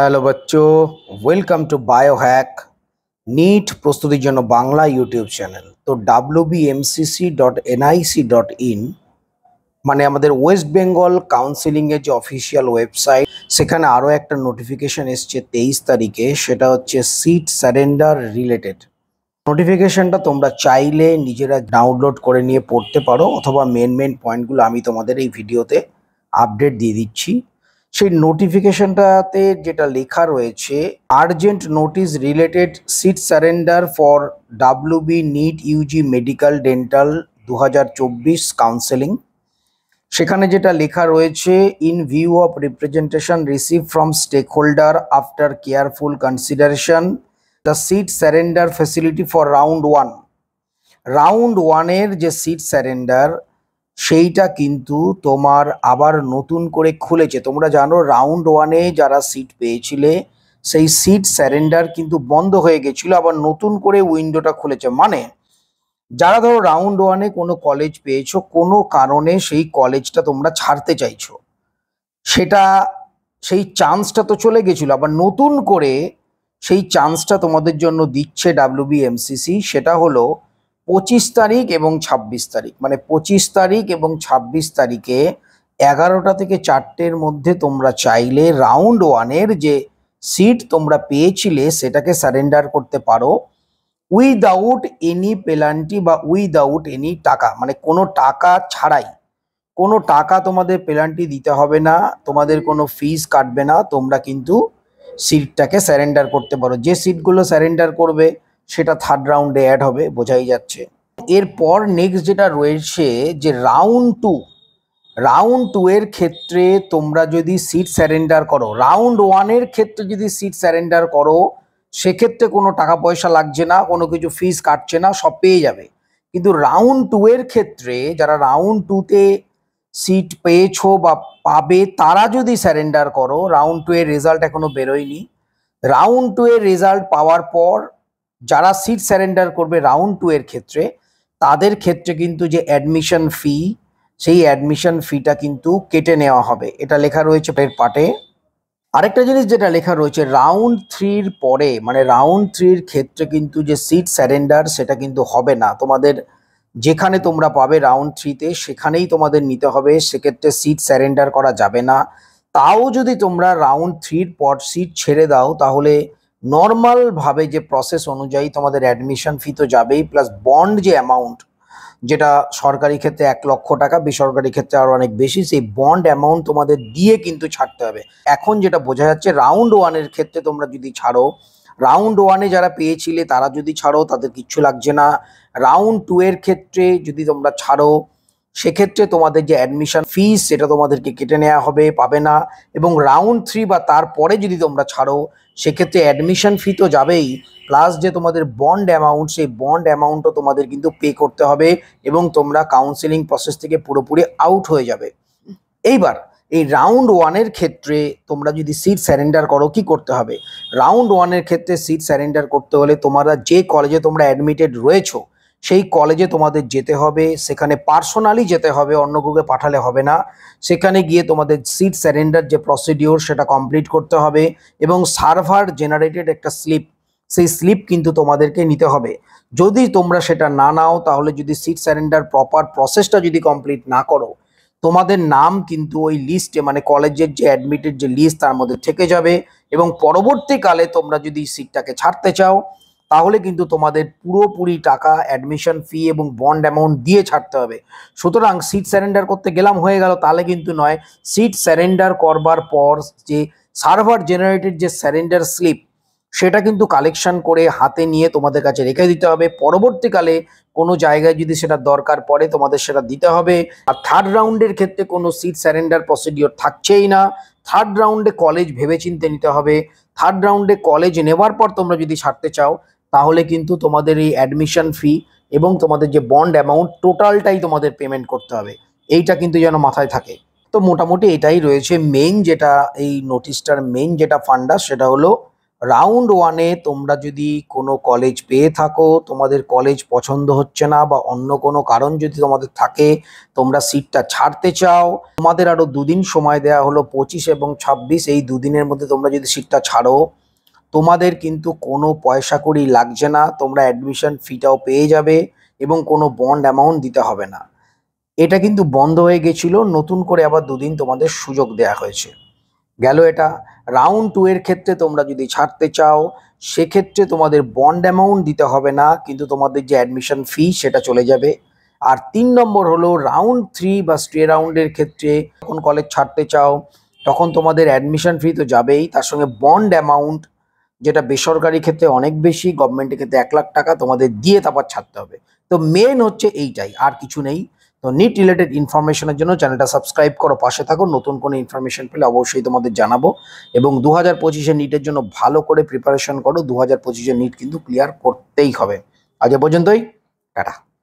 hello বাচ্চো welcome to bio hack NEET প্রস্তুতির জন্য বাংলা ইউটিউব চ্যানেল তো WBMCC dot NIC dot in মানে আমাদের ওয়েস্ট বেঙ্গল কাউন্সিলিংয়ের যে অফিসিয়াল ওয়েবসাইট সেখানে আরও একটা নোটিফিকেশান এসছে তেইশ তারিখে সেটা হচ্ছে সিট স্যারেন্ডার রিলেটেড নোটিফিকেশানটা তোমরা চাইলে নিজেরা ডাউনলোড করে নিয়ে পড়তে পারো অথবা মেন মেন পয়েন্টগুলো আমি তোমাদের এই ভিডিওতে আপডেট দিয়ে দিচ্ছি সেই নোটিফিকেশনটাতে যেটা লেখা রয়েছে urgent notice related seat surrender for W B NEET UG medical dental দু কাউন্সেলিং সেখানে যেটা লেখা রয়েছে in view of representation receive from stakeholder after careful consideration the seat surrender facility for round one round ওয়ানের যে seat surrender সেইটা কিন্তু তোমার আবার নতুন করে খুলেছে তোমরা জানো রাউন্ড ওয়ানে যারা সিট পেয়েছিলে সেই সিট স্যারেন্ডার কিন্তু বন্ধ হয়ে গেছিল আবার নতুন করে উইন্ডোটা খুলেছে মানে যারা ধরো রাউন্ড ওয়ানে কোনো কলেজ পেয়েছো কোনো কারণে সেই কলেজটা তোমরা ছাড়তে চাইছো সেটা সেই চান্সটা তো চলে গেছিল আবার নতুন করে সেই চান্সটা তোমাদের জন্য দিচ্ছে ডাব্লিউবিএমসিসি সেটা হলো পঁচিশ তারিখ এবং ২৬ তারিখ মানে পঁচিশ তারিখ এবং ২৬ তারিখে এগারোটা থেকে চারটের মধ্যে তোমরা চাইলে রাউন্ড ওয়ানের যে সিট তোমরা পেয়েছিলে সেটাকে সারেন্ডার করতে পারো উইদাউট এনি পেনাল্টি বা উইদাউট এনি টাকা মানে কোনো টাকা ছাড়াই কোনো টাকা তোমাদের পেনাল্টি দিতে হবে না তোমাদের কোনো ফিস কাটবে না তোমরা কিন্তু সিটটাকে স্যারেন্ডার করতে পারো যে সিটগুলো স্যারেন্ডার করবে সেটা থার্ড রাউন্ডে অ্যাড হবে বোঝাই যাচ্ছে এরপর নেক্সট যেটা রয়েছে যে রাউন্ড টু রাউন্ড টু এর ক্ষেত্রে তোমরা যদি সিট স্যারেন্ডার করো রাউন্ড ওয়ানের ক্ষেত্রে যদি সিট স্যারেন্ডার করো সেক্ষেত্রে কোনো টাকা পয়সা লাগছে না কোনো কিছু ফিস কাটছে না সব পেয়ে যাবে কিন্তু রাউন্ড টু এর ক্ষেত্রে যারা রাউন্ড টুতে সিট পেয়েছো বা পাবে তারা যদি স্যারেন্ডার করো রাউন্ড টু এর রেজাল্ট এখনো বেরোয়নি রাউন্ড টু এর রেজাল্ট পাওয়ার পর যারা সিট স্যারেন্ডার করবে রাউন্ড টু এর ক্ষেত্রে তাদের ক্ষেত্রে কিন্তু যে অ্যাডমিশন ফি সেই অ্যাডমিশন ফিটা কিন্তু কেটে নেওয়া হবে এটা লেখা রয়েছে এর পাটে আরেকটা জিনিস যেটা লেখা রয়েছে রাউন্ড থ্রির পরে মানে রাউন্ড থ্রির ক্ষেত্রে কিন্তু যে সিট স্যারেন্ডার সেটা কিন্তু হবে না তোমাদের যেখানে তোমরা পাবে রাউন্ড থ্রিতে সেখানেই তোমাদের নিতে হবে সেক্ষেত্রে সিট স্যারেন্ডার করা যাবে না তাও যদি তোমরা রাউন্ড থ্রির পর সিট ছেড়ে দাও তাহলে নর্মালভাবে যে প্রসেস অনুযায়ী তোমাদের অ্যাডমিশন ফি তো যাবেই প্লাস বন্ড যে অ্যামাউন্ট যেটা সরকারি ক্ষেত্রে এক লক্ষ টাকা বেসরকারি ক্ষেত্রে আরও অনেক বেশি সেই বন্ড অ্যামাউন্ট তোমাদের দিয়ে কিন্তু ছাড়তে হবে এখন যেটা বোঝা যাচ্ছে রাউন্ড ওয়ানের ক্ষেত্রে তোমরা যদি ছাড়ো রাউন্ড ওয়ানে যারা পেয়েছিলে তারা যদি ছাড়ো তাদের কিচ্ছু লাগছে না রাউন্ড টু এর ক্ষেত্রে যদি তোমরা ছাড়ো সেক্ষেত্রে তোমাদের যে অ্যাডমিশন ফিস সেটা তোমাদেরকে কেটে নেওয়া হবে পাবে না এবং রাউন্ড থ্রি বা তারপরে যদি তোমরা ছাড়ো সেক্ষেত্রে অ্যাডমিশন ফি তো যাবেই প্লাস যে তোমাদের বন্ড অ্যামাউন্ট সেই বন্ড অ্যামাউন্টও তোমাদের কিন্তু পে করতে হবে এবং তোমরা কাউন্সেলিং প্রসেস থেকে পুরোপুরি আউট হয়ে যাবে এইবার এই রাউন্ড ওয়ানের ক্ষেত্রে তোমরা যদি সিট স্যারেন্ডার করো কি করতে হবে রাউন্ড ওয়ানের ক্ষেত্রে সিট স্যারেন্ডার করতে হলে তোমরা যে কলেজে তোমরা অ্যাডমিটেড রয়েছো সেই কলেজে তোমাদের যেতে হবে সেখানে পার্সোনালি যেতে হবে অন্য গ্রুপে পাঠালে হবে না সেখানে গিয়ে তোমাদের সিট স্যারেন্ডার যে প্রসিডিওর সেটা কমপ্লিট করতে হবে এবং সার্ভার জেনারেটেড একটা স্লিপ সেই স্লিপ কিন্তু তোমাদেরকে নিতে হবে যদি তোমরা সেটা না নাও তাহলে যদি সিট স্যারেন্ডার প্রপার প্রসেসটা যদি কমপ্লিট না করো তোমাদের নাম কিন্তু ওই লিস্টে মানে কলেজের যে অ্যাডমিটেড যে লিস্ট তার মধ্যে থেকে যাবে এবং পরবর্তীকালে তোমরা যদি সিটটাকে ছাড়তে চাও তাহলে কিন্তু তোমাদের পুরোপুরি টাকা অ্যাডমিশন ফি এবং বন্ড অ্যামাউন্ট দিয়ে ছাড়তে হবে সুতরাং সিট স্যারেন্ডার করতে গেলাম হয়ে গেল তাহলে কিন্তু নয় সিট স্যারেন্ডার করবার পর যে সার্ভার জেনারেটেড যে স্যারেন্ডার স্লিপ সেটা কিন্তু কালেকশন করে হাতে নিয়ে তোমাদের কাছে রেখে দিতে হবে পরবর্তীকালে কোনো জায়গায় যদি সেটা দরকার পড়ে তোমাদের সেটা দিতে হবে আর থার্ড রাউন্ডের ক্ষেত্রে কোনো সিট স্যারেন্ডার প্রসিডিওর থাকছেই না থার্ড রাউন্ডে কলেজ ভেবেচিন্তে নিতে হবে থার্ড রাউন্ডে কলেজ নেওয়ার পর তোমরা যদি ছাড়তে চাও তাহলে কিন্তু তোমাদের এই অ্যাডমিশন ফি এবং তোমাদের যে বন্ড অ্যামাউন্ট টোটালটাই তোমাদের পেমেন্ট করতে হবে এইটা কিন্তু যেন মাথায় থাকে তো মোটামুটি এটাই রয়েছে মেইন যেটা এই নোটিশটার মেইন যেটা ফান্ডা সেটা হলো রাউন্ড ওয়ানে তোমরা যদি কোনো কলেজ পেয়ে থাকো তোমাদের কলেজ পছন্দ হচ্ছে না বা অন্য কোনো কারণ যদি তোমাদের থাকে তোমরা সিটটা ছাড়তে চাও তোমাদের আরও দুদিন সময় দেয়া হলো পঁচিশ এবং ছাব্বিশ এই দুদিনের মধ্যে তোমরা যদি সিটটা ছাড়ো তোমাদের কিন্তু কোনো পয়সা করি লাগছে না তোমরা অ্যাডমিশন ফিটাও পেয়ে যাবে এবং কোনো বন্ড অ্যামাউন্ট দিতে হবে না এটা কিন্তু বন্ধ হয়ে গেছিলো নতুন করে আবার দুদিন তোমাদের সুযোগ দেয়া হয়েছে গেল এটা রাউন্ড টু এর ক্ষেত্রে তোমরা যদি ছাড়তে চাও সেক্ষেত্রে তোমাদের বন্ড অ্যামাউন্ট দিতে হবে না কিন্তু তোমাদের যে অ্যাডমিশন ফি সেটা চলে যাবে আর তিন নম্বর হলো রাউন্ড থ্রি বা স্টে রাউন্ডের ক্ষেত্রে যখন কলেজ ছাড়তে চাও তখন তোমাদের অ্যাডমিশন ফি তো যাবেই তার সঙ্গে বন্ড অ্যামাউন্ট যেটা বেসরকারি ক্ষেত্রে অনেক বেশি গভর্নমেন্টের ক্ষেত্রে এক লাখ টাকা তোমাদের দিয়ে তারপর ছাড়তে হবে তো মেন হচ্ছে এইটাই আর কিছু নেই তো নিট রিলেটেড ইনফরমেশনের জন্য চ্যানেলটা সাবস্ক্রাইব করো পাশে থাকো নতুন কোনো ইনফরমেশন পেলে অবশ্যই তোমাদের জানাবো এবং দু হাজার পঁচিশে নিটের জন্য ভালো করে প্রিপারেশন করো দু হাজার পঁচিশে নিট কিন্তু ক্লিয়ার করতেই হবে আজ পর্যন্তই টাটা